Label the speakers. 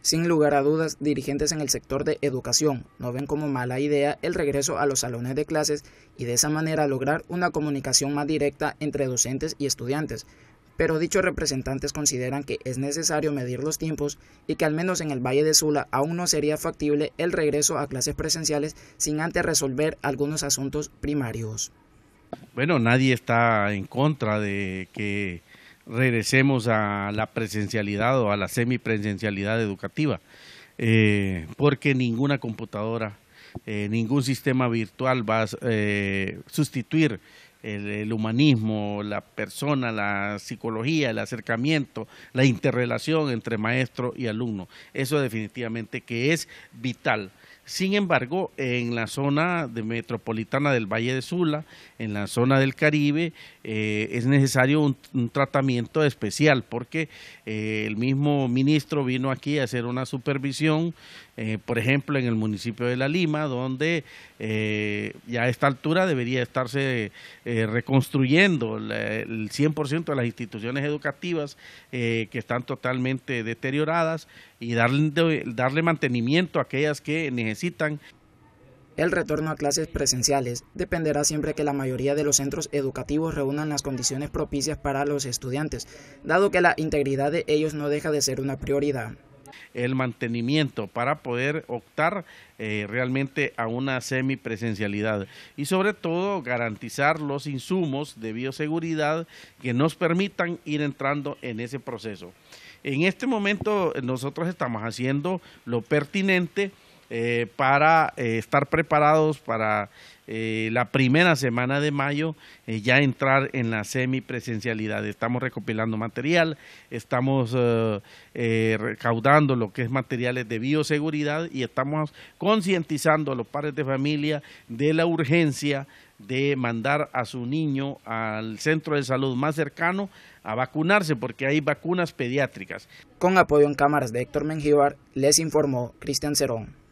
Speaker 1: Sin lugar a dudas, dirigentes en el sector de educación no ven como mala idea el regreso a los salones de clases y de esa manera lograr una comunicación más directa entre docentes y estudiantes, pero dichos representantes consideran que es necesario medir los tiempos y que al menos en el Valle de Sula aún no sería factible el regreso a clases presenciales sin antes resolver algunos asuntos primarios.
Speaker 2: Bueno, nadie está en contra de que regresemos a la presencialidad o a la semipresencialidad educativa, eh, porque ninguna computadora, eh, ningún sistema virtual va a eh, sustituir el, humanismo, la persona, la psicología, el acercamiento, la interrelación entre maestro y alumno. Eso definitivamente que es vital. Sin embargo, en la zona de metropolitana del Valle de Sula, en la zona del Caribe, eh, es necesario un, tratamiento especial porque eh, el mismo ministro vino aquí a hacer una supervisión, eh, por ejemplo, en el municipio de La Lima, donde ya a esta altura debería estarse reconstruyendo el 100% de las instituciones educativas que están totalmente deterioradas y darle mantenimiento a aquellas que necesitan
Speaker 1: el retorno a clases presenciales dependerá siempre que la mayoría de los centros educativos reúnan las condiciones propicias para los estudiantes, dado que la integridad de ellos no deja de ser una prioridad.
Speaker 2: El mantenimiento para poder optar eh, realmente a una semipresencialidad y sobre todo garantizar los insumos de bioseguridad que nos permitan ir entrando en ese proceso. En este momento eh, nosotros estamos haciendo lo pertinente eh, para eh, estar preparados para eh, la primera semana de mayo ya entrar en la semipresencialidad. Estamos recopilando material, estamos recaudando lo que es materiales de bioseguridad y estamos concientizando a los padres de familia de la urgencia de mandar a su niño al centro de salud más cercano a vacunarse porque hay vacunas pediátricas.
Speaker 1: Con apoyo en cámaras de Héctor Mengíbar, les informó Cristian Cerón.